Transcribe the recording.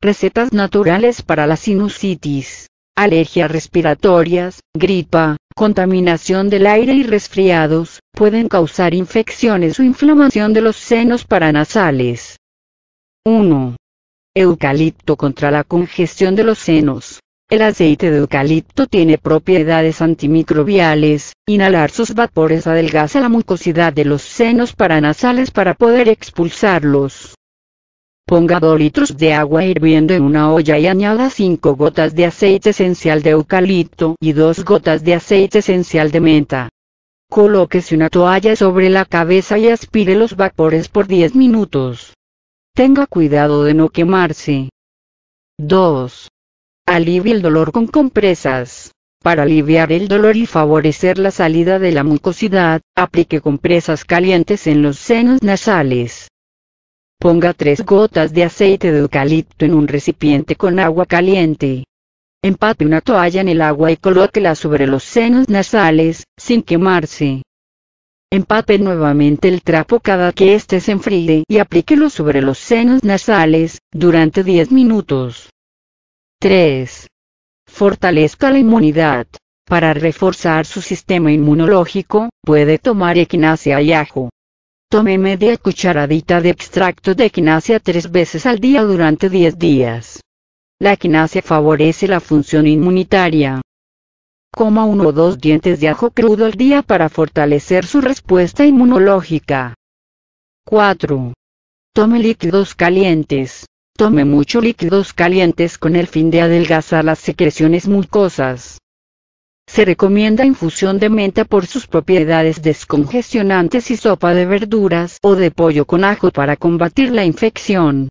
Recetas naturales para la sinusitis, alergias respiratorias, gripa, contaminación del aire y resfriados, pueden causar infecciones o inflamación de los senos paranasales. 1. Eucalipto contra la congestión de los senos. El aceite de eucalipto tiene propiedades antimicrobiales, inhalar sus vapores adelgaza la mucosidad de los senos paranasales para poder expulsarlos. Ponga 2 litros de agua hirviendo en una olla y añada 5 gotas de aceite esencial de eucalipto y 2 gotas de aceite esencial de menta. Colóquese una toalla sobre la cabeza y aspire los vapores por 10 minutos. Tenga cuidado de no quemarse. 2. Alivia el dolor con compresas. Para aliviar el dolor y favorecer la salida de la mucosidad, aplique compresas calientes en los senos nasales. Ponga tres gotas de aceite de eucalipto en un recipiente con agua caliente. Empate una toalla en el agua y colóquela sobre los senos nasales, sin quemarse. Empape nuevamente el trapo cada que éste se enfríe y aplíquelo sobre los senos nasales, durante 10 minutos. 3. Fortalezca la inmunidad. Para reforzar su sistema inmunológico, puede tomar equinacia y ajo. Tome media cucharadita de extracto de equinacia tres veces al día durante 10 días. La equinacia favorece la función inmunitaria. Coma uno o dos dientes de ajo crudo al día para fortalecer su respuesta inmunológica. 4. Tome líquidos calientes. Tome mucho líquidos calientes con el fin de adelgazar las secreciones mucosas. Se recomienda infusión de menta por sus propiedades descongestionantes y sopa de verduras o de pollo con ajo para combatir la infección.